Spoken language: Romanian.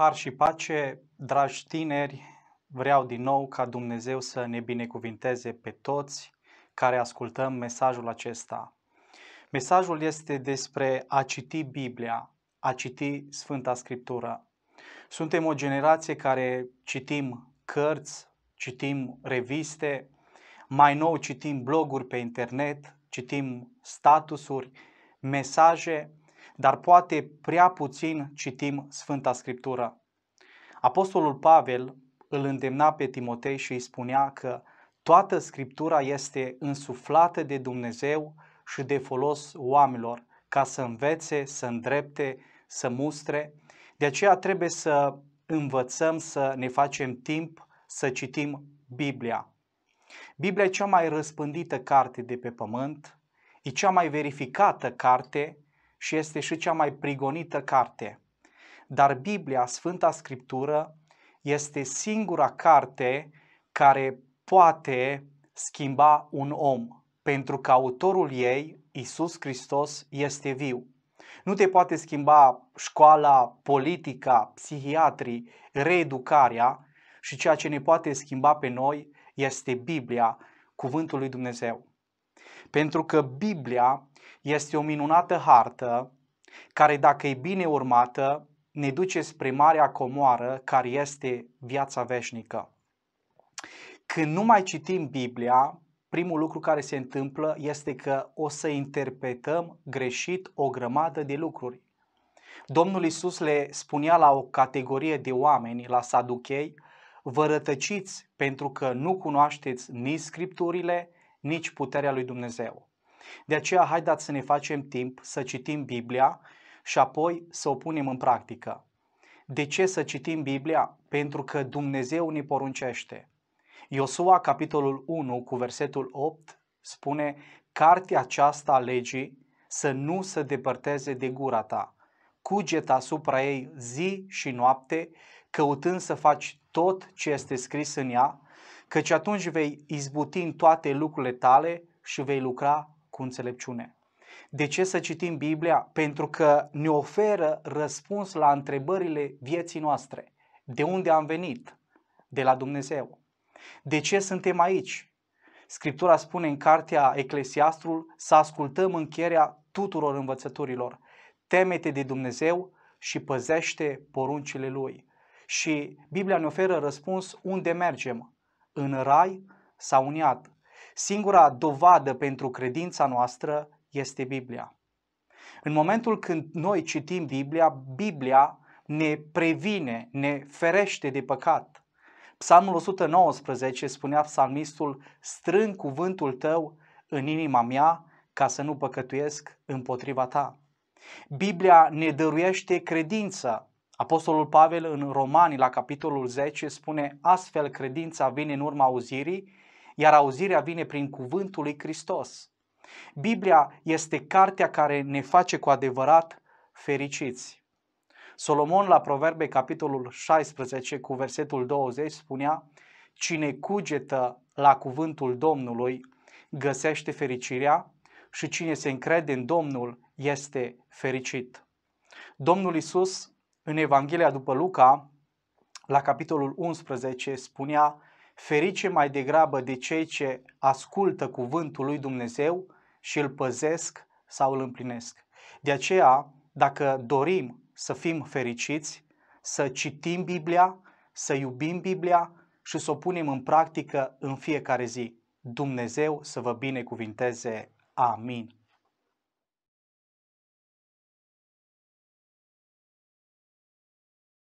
Har și pace, dragi tineri, vreau din nou ca Dumnezeu să ne binecuvinteze pe toți care ascultăm mesajul acesta. Mesajul este despre a citi Biblia, a citi Sfânta Scriptură. Suntem o generație care citim cărți, citim reviste, mai nou citim bloguri pe internet, citim statusuri, mesaje dar poate prea puțin citim Sfânta Scriptură. Apostolul Pavel îl îndemna pe Timotei și îi spunea că toată Scriptura este însuflată de Dumnezeu și de folos oamenilor ca să învețe, să îndrepte, să mustre. De aceea trebuie să învățăm să ne facem timp să citim Biblia. Biblia e cea mai răspândită carte de pe pământ, e cea mai verificată carte și este și cea mai prigonită carte. Dar Biblia, Sfânta Scriptură, este singura carte care poate schimba un om, pentru că autorul ei, Isus Hristos, este viu. Nu te poate schimba școala, politica, psihiatrii, reeducarea și ceea ce ne poate schimba pe noi este Biblia, cuvântul lui Dumnezeu. Pentru că Biblia este o minunată hartă care, dacă e bine urmată, ne duce spre marea comoară care este viața veșnică. Când nu mai citim Biblia, primul lucru care se întâmplă este că o să interpretăm greșit o grămadă de lucruri. Domnul Isus le spunea la o categorie de oameni, la saduchei, vă rătăciți pentru că nu cunoașteți nici scripturile, nici puterea lui Dumnezeu. De aceea, haideți să ne facem timp să citim Biblia și apoi să o punem în practică. De ce să citim Biblia? Pentru că Dumnezeu ne poruncește. Iosua, capitolul 1, cu versetul 8, spune Cartea aceasta a legii să nu se depărteze de gura ta. Cuget asupra ei zi și noapte, căutând să faci tot ce este scris în ea, căci atunci vei izbuti în toate lucrurile tale și vei lucra cu înțelepciune. De ce să citim Biblia? Pentru că ne oferă răspuns la întrebările vieții noastre. De unde am venit? De la Dumnezeu. De ce suntem aici? Scriptura spune în cartea Eclesiastrul să ascultăm încheierea tuturor învățăturilor. Temete de Dumnezeu și păzește poruncile Lui. Și Biblia ne oferă răspuns unde mergem, în rai sau în iad. Singura dovadă pentru credința noastră este Biblia. În momentul când noi citim Biblia, Biblia ne previne, ne ferește de păcat. Psalmul 119 spunea psalmistul, strâng cuvântul tău în inima mea ca să nu păcătuiesc împotriva ta. Biblia ne dăruiește credință, Apostolul Pavel în Romani, la capitolul 10, spune astfel credința vine în urma auzirii, iar auzirea vine prin cuvântul lui Hristos. Biblia este cartea care ne face cu adevărat fericiți. Solomon la Proverbe, capitolul 16, cu versetul 20, spunea Cine cugetă la cuvântul Domnului găsește fericirea și cine se încrede în Domnul este fericit. Domnul Isus în Evanghelia după Luca, la capitolul 11, spunea Ferice mai degrabă de cei ce ascultă cuvântul lui Dumnezeu și îl păzesc sau îl împlinesc. De aceea, dacă dorim să fim fericiți, să citim Biblia, să iubim Biblia și să o punem în practică în fiecare zi. Dumnezeu să vă binecuvinteze. Amin.